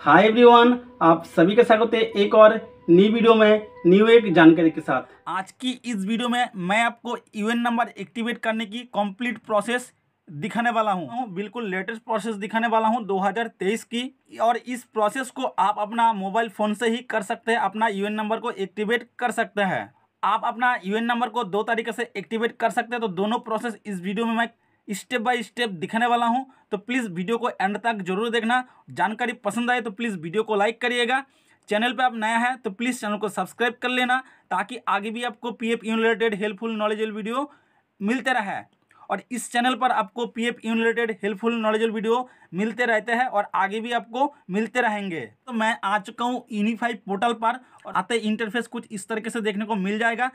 Hi everyone आप सभी का स्वागत है एक और न्यू वीडियो में न्यू एक जानकारी के साथ आज की इस वीडियो में मैं आपको यूएन नंबर एक्टिवेट करने की कंप्लीट प्रोसेस दिखाने वाला हूँ बिल्कुल लेटेस्ट प्रोसेस दिखाने वाला हूँ 2023 की और इस प्रोसेस को आप अपना मोबाइल फ़ोन से ही कर सकते हैं अपना यूएन नंबर को एक्टिवेट कर सकते हैं आप अपना यूएन नंबर को दो तरीके से एक्टिवेट कर सकते हैं तो दोनों प्रोसेस इस वीडियो में मैं स्टेप बाय स्टेप दिखाने वाला हूँ तो प्लीज़ वीडियो को एंड तक जरूर देखना जानकारी पसंद आए तो प्लीज़ वीडियो को लाइक करिएगा चैनल पे आप नया है तो प्लीज़ चैनल को सब्सक्राइब कर लेना ताकि आगे भी आपको P F related helpful knowledgeable video मिलते रहे और इस चैनल पर आपको P F related helpful knowledgeable video मिलते रहते हैं और आगे भी आपको मिलते रहेंगे तो मैं आ चुका हूँ यूनिफाइड पोर्टल पर और आते इंटरफेस कुछ इस तरीके से देखने को मिल जाएगा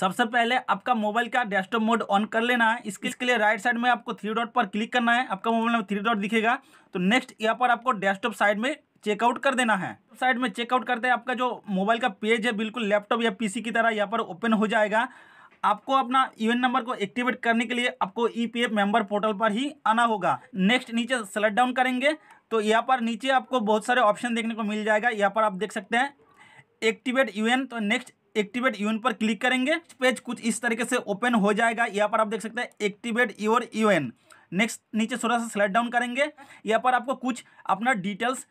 सबसे पहले आपका मोबाइल का डेस्कटॉप मोड ऑन कर लेना है इसके इसके लिए राइट साइड में आपको थ्री डॉट पर क्लिक करना है आपका मोबाइल में थ्री डॉट दिखेगा तो नेक्स्ट यहाँ पर आपको डेस्कटॉप साइड में चेकआउट कर देना है साइड में चेकआउट करते हैं आपका जो मोबाइल का पेज है बिल्कुल लैपटॉप या पीसी की तरह यहाँ पर ओपन हो जाएगा आपको अपना यूएन नंबर को एक्टिवेट करने के लिए आपको ईपीएफ मेंबर पोर्टल पर ही आना होगा नेक्स्ट नीचे सेलेक्ट डाउन करेंगे तो यहाँ पर नीचे आपको बहुत सारे ऑप्शन देखने को मिल जाएगा यहाँ पर आप देख सकते हैं एक्टिवेट यूएन तो नेक्स्ट एक्टिवेट यूएन पर क्लिक करेंगे पेज कुछ इस तरीके से ओपन हो जाएगा यहाँ पर आप देख सकते हैं एक्टिवेट योर यूएन नेक्स्ट नीचे थोड़ा सा स्लाइड डाउन करेंगे यहाँ पर आपको कुछ अपना डिटेल्स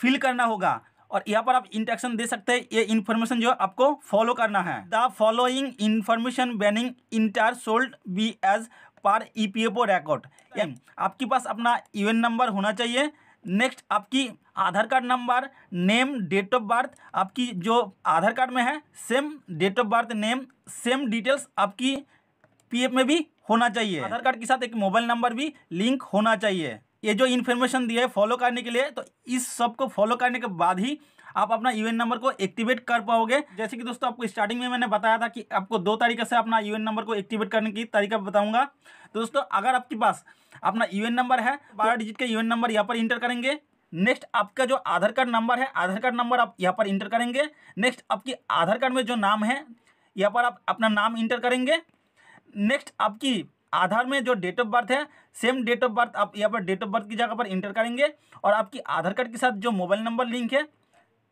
फिल करना होगा और यहाँ पर आप इंटेक्शन दे सकते हैं ये इन्फॉर्मेशन जो आपको फॉलो करना है the following information being enter should be as per E P F O record आपके पास अपना यूएन नंबर होना चाहिए नेक्स्ट आपकी Aadhaar card number name date of birth आपकी जो आधार कार्ड में है same date of birth name same details आपकी पीएफ में भी होना चाहिए आधार कार्ड के साथ एक मोबाइल नंबर भी लिंक होना चाहिए ये जो इन्फॉर्मेशन दिया है फॉलो करने के लिए तो इस सब को फॉलो करने के बाद ही आप अपना यूएन नंबर को एक्टिवेट कर पाओगे जैसे कि दोस्तों आपको स्टार्टिंग में मैंने बताया था कि आपको दो तरीके से अपना यूएन नंबर को एक्टिवेट करने की तरीका बताऊंगा तो दोस्तों अगर आपके पास अपना यूएन नंबर है बारह डिजिट का यूएन नंबर यहाँ पर इंटर करेंगे नेक्स्ट आपका जो आधार कार्ड नंबर है आधार कार्ड नंबर आप यहाँ पर इंटर करेंगे नेक्स्ट आपकी आधार कार्ड में जो नाम है यहाँ पर आप अपना नाम इंटर करेंगे नेक्स्ट आपकी आधार में जो डेट ऑफ बर्थ है सेम डेट ऑफ बर्थ आप यहाँ पर डेट ऑफ बर्थ की जगह पर इंटर करेंगे और आपकी आधार कार्ड के साथ जो मोबाइल नंबर लिंक है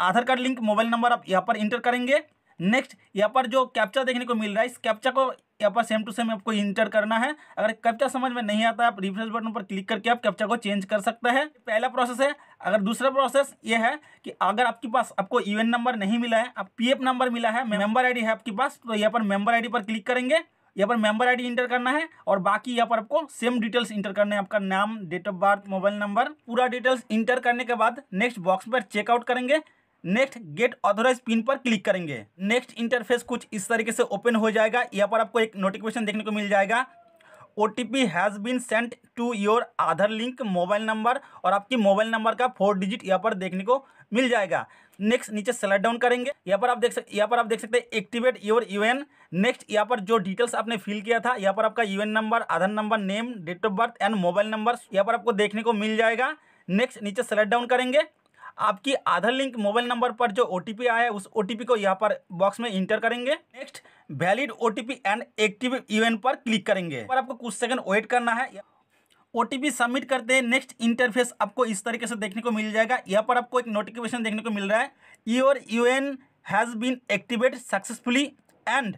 Aadhaar card link mobile number आप यहाँ पर इंटर करेंगे नेक्स्ट यहाँ पर जो कैप्चा देखने को मिल रहा है इस कैप्चा को यहाँ पर सेम टू सेम आपको इंटर करना है अगर कैप्चा समझ में नहीं आता आप रिफ्रेंस बटन पर क्लिक करके आप कैप्चा को चेंज कर सकते हैं पहला प्रोसेस है अगर दूसरा प्रोसेस ये है कि अगर आपके पास आपको यूएन नंबर नहीं मिला है आप पी नंबर मिला है मेंबर आई है आपके पास तो यहाँ पर मेंबर आई पर क्लिक करेंगे यहाँ पर मेंबर आईडी इंटर करना है और बाकी यहाँ पर आपको सेम डिटेल्स इंटर करना है आपका नाम date of birth mobile number पूरा डिटेल्स इंटर करने के बाद नेक्स्ट बॉक्स पर चेकआउट करेंगे नेक्स्ट गेट ऑथोराइज पिन पर क्लिक करेंगे नेक्स्ट इंटरफेस कुछ इस तरीके से ओपन हो जाएगा यहाँ पर आपको एक नोटिफिकेशन देखने को मिल जाएगा O T P has been sent to your Aadhaar link mobile number और आपकी मोबाइल नंबर का फोर डिजिट यहाँ पर देखने को मिल जाएगा नेक्स्ट नीचे सेलेक्ट डाउन करेंगे यहाँ पर आप देख सकते यहाँ पर आप देख सकते हैं एक्टिवेट योर यूएन नेक्स्ट यहाँ पर जो डिटेल्स आपने फिल किया था यहाँ पर आपका U N number Aadhaar number name date of birth and mobile number यहाँ पर आपको देखने को मिल जाएगा नेक्स्ट नीचे सेलेक्ट डाउन करेंगे आपकी आधार लिंक मोबाइल नंबर पर जो ओ आया है उस ओ को यहाँ पर बॉक्स में इंटर करेंगे next valid O and active event पर क्लिक करेंगे पर आपको कुछ सेकंड वेट करना है ओ सबमिट करते हैं नेक्स्ट इंटरफेस आपको इस तरीके से देखने को मिल जाएगा यहाँ पर आपको एक नोटिफिकेशन देखने को मिल रहा है your U N has been activate successfully and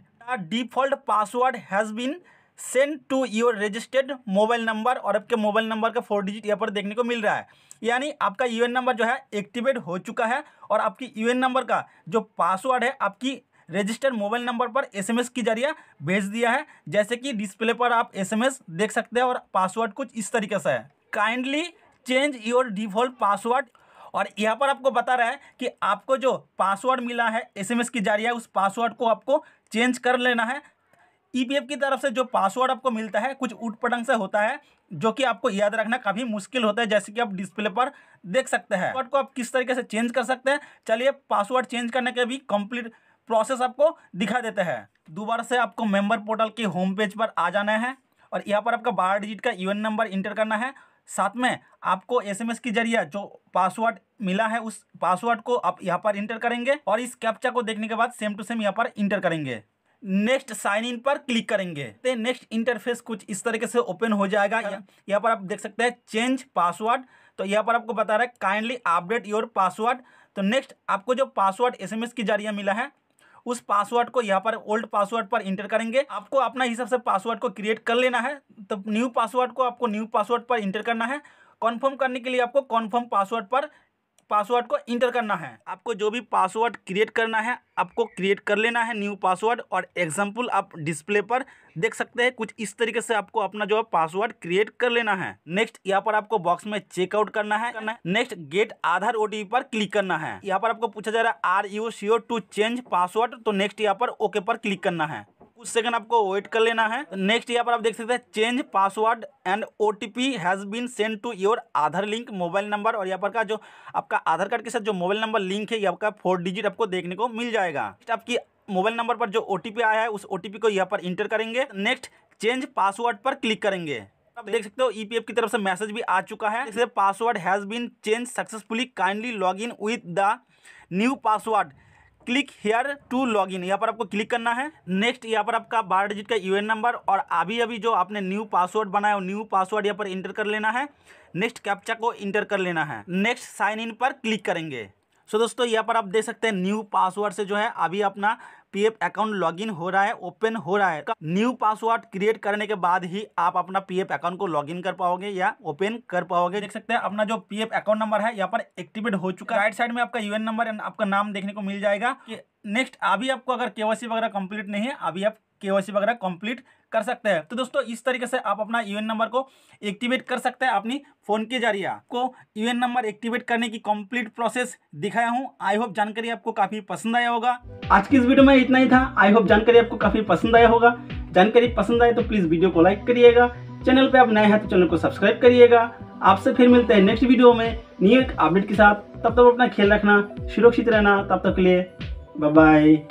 default password has been send to your registered mobile number और आपके मोबाइल नंबर का फोर डिजिट यहाँ पर देखने को मिल रहा है यानी आपका यू नंबर जो है एक्टिवेट हो चुका है और आपकी यू नंबर का जो पासवर्ड है आपकी रजिस्टर्ड मोबाइल नंबर पर एसएमएस के जरिए भेज दिया है जैसे कि डिस्प्ले पर आप एसएमएस देख सकते हैं और पासवर्ड कुछ इस तरीके से है kindly change your default password और यहाँ पर आपको बता रहा है कि आपको जो पासवर्ड मिला है एसएमएस के जरिए उस पासवर्ड को आपको चेंज कर लेना है ईपीएफ की तरफ से जो पासवर्ड आपको मिलता है कुछ उटपटंग से होता है जो कि आपको याद रखना काफ़ी मुश्किल होता है जैसे कि आप डिस्प्ले पर देख सकते हैं पासवर्ड को आप किस तरीके से चेंज कर सकते हैं चलिए पासवर्ड चेंज करने के भी कंप्लीट प्रोसेस आपको दिखा देते हैं दोबारा से आपको मेंबर पोर्टल की होम पेज पर आ जाना है और यहाँ पर आपका बारह डिजिट का यू नंबर इंटर करना है साथ में आपको एसएमएस के जरिए जो पासवर्ड मिला है उस पासवर्ड को आप यहाँ पर इंटर करेंगे और इस कैप्चा को देखने के बाद सेम टू सेम यहाँ पर इंटर करेंगे नेक्स्ट साइन इन पर क्लिक करेंगे तो नेक्स्ट इंटरफेस कुछ इस तरीके से ओपन हो जाएगा हाँ। यहाँ पर आप देख सकते हैं चेंज पासवर्ड तो यहाँ पर आपको बता रहा है काइंडली अपडेट योर पासवर्ड तो नेक्स्ट आपको जो पासवर्ड एसएमएस के जरिए मिला है उस पासवर्ड को यहाँ पर ओल्ड पासवर्ड पर इंटर करेंगे आपको अपना हिसाब से पासवर्ड को क्रिएट कर लेना है तो न्यू पासवर्ड को आपको न्यू पासवर्ड पर इंटर करना है कन्फर्म करने के लिए आपको कन्फर्म पासवर्ड पर पासवर्ड को इंटर करना है आपको जो भी पासवर्ड क्रिएट करना है आपको क्रिएट कर लेना है न्यू पासवर्ड और एग्जाम्पल आप डिस्प्ले पर देख सकते हैं कुछ इस तरीके से आपको अपना जो है पासवर्ड क्रिएट कर लेना है नेक्स्ट यहाँ पर आपको बॉक्स में चेकआउट करना है नेक्स्ट गेट आधार ओटीपी पर क्लिक करना है यहाँ पर आपको पूछा जा रहा है are you sure to change password तो नेक्स्ट यहाँ पर ओके पर क्लिक करना है कुछ सेकंड आपको वेट कर लेना है नेक्स्ट तो यहाँ पर आप देख सकते हैं change password and O T P has been send to your Aadhaar link mobile number और यहाँ पर का जो आपका आधार कार्ड के साथ जो मोबाइल नंबर लिंक है आपका फोर डिजिट आपको देखने को मिल जाएगा आपकी मोबाइल नंबर पर जो ओ आया है उस ओ को यहाँ पर इंटर करेंगे नेक्स्ट चेंज पासवर्ड पर क्लिक करेंगे आप देख सकते हो ईपीएफ e की तरफ से मैसेज भी आ चुका है password has been change successfully kindly log in with the new password click here to log in यहाँ पर आपको क्लिक करना है नेक्स्ट यहाँ पर आपका बारह डिजिट का यूएन नंबर और अभी अभी जो आपने न्यू पासवर्ड बनाया न्यू पासवर्ड यहाँ पर इंटर कर लेना है नेक्स्ट कैप्चा को इंटर कर लेना है नेक्स्ट साइन इन पर क्लिक करेंगे सो so, दोस्तों यहाँ पर आप देख सकते हैं न्यू पासवर्ड से जो है अभी अपना पीएफ अकाउंट लॉगिन हो रहा है ओपन हो रहा है न्यू पासवर्ड क्रिएट करने के बाद ही आप अपना पीएफ अकाउंट को लॉगिन कर पाओगे या ओपन कर पाओगे देख सकते हैं अपना जो पीएफ अकाउंट नंबर है यहाँ पर एक्टिवेट हो चुका है राइट साइड में आपका यूएन नंबर आपका नाम देखने को मिल जाएगा नेक्स्ट अभी आपको अगर केवासी वगैरह कंप्लीट नहीं है अभी आप केवासी वगैरह कंप्लीट कर सकते हैं तो दोस्तों इस तरीके से आप अपना यूएन नंबर को एक्टिवेट कर सकते हैं अपनी फ़ोन के जरिए आपको यूएन नंबर एक्टिवेट करने की कंप्लीट प्रोसेस दिखाया हूं आई होप जानकारी आपको काफ़ी पसंद आया होगा आज की इस वीडियो में इतना ही था आई होप जानकारी आपको काफ़ी पसंद आया होगा जानकारी पसंद आए तो प्लीज़ वीडियो को लाइक करिएगा चैनल पे आप नए हैं तो चैनल को सब्सक्राइब करिएगा आपसे फिर मिलते हैं नेक्स्ट वीडियो में न्यू अपडेट के साथ तब तक अपना खेल रखना सुरक्षित रहना तब तक के लिए बाय बाय